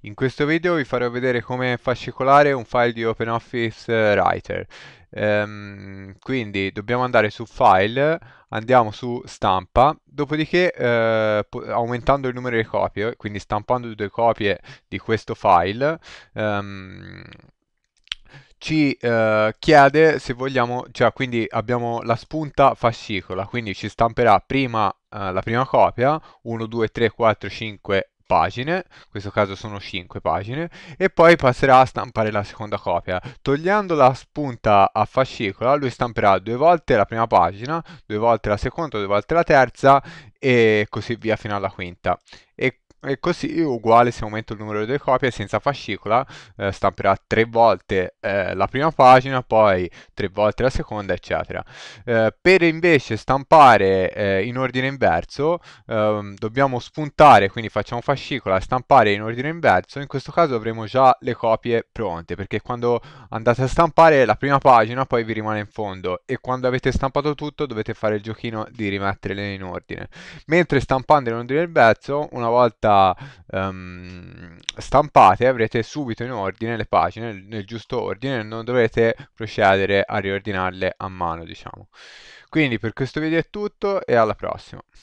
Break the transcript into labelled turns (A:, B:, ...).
A: In questo video vi farò vedere come fascicolare un file di OpenOffice eh, Writer. Ehm, quindi dobbiamo andare su File, andiamo su Stampa, dopodiché eh, aumentando il numero di copie, quindi stampando due copie di questo file, ehm, ci eh, chiede se vogliamo, cioè quindi abbiamo la spunta fascicola, quindi ci stamperà prima eh, la prima copia, 1, 2, 3, 4, 5 pagine, in questo caso sono 5 pagine, e poi passerà a stampare la seconda copia. Togliendo la spunta a fascicola, lui stamperà due volte la prima pagina, due volte la seconda, due volte la terza e così via fino alla quinta. E, e così uguale se aumento il numero delle copie senza fascicola eh, stamperà tre volte eh, la prima pagina, poi tre volte la seconda, eccetera. Eh, per invece stampare eh, in ordine inverso ehm, dobbiamo spuntare, quindi facciamo fascicola, stampare in ordine inverso, in questo caso avremo già le copie pronte, perché quando andate a stampare la prima pagina poi vi rimane in fondo e quando avete stampato tutto dovete fare il giochino di rimetterle in ordine mentre stampando le ordine il pezzo una volta um, stampate avrete subito in ordine le pagine nel, nel giusto ordine non dovrete procedere a riordinarle a mano diciamo quindi per questo video è tutto e alla prossima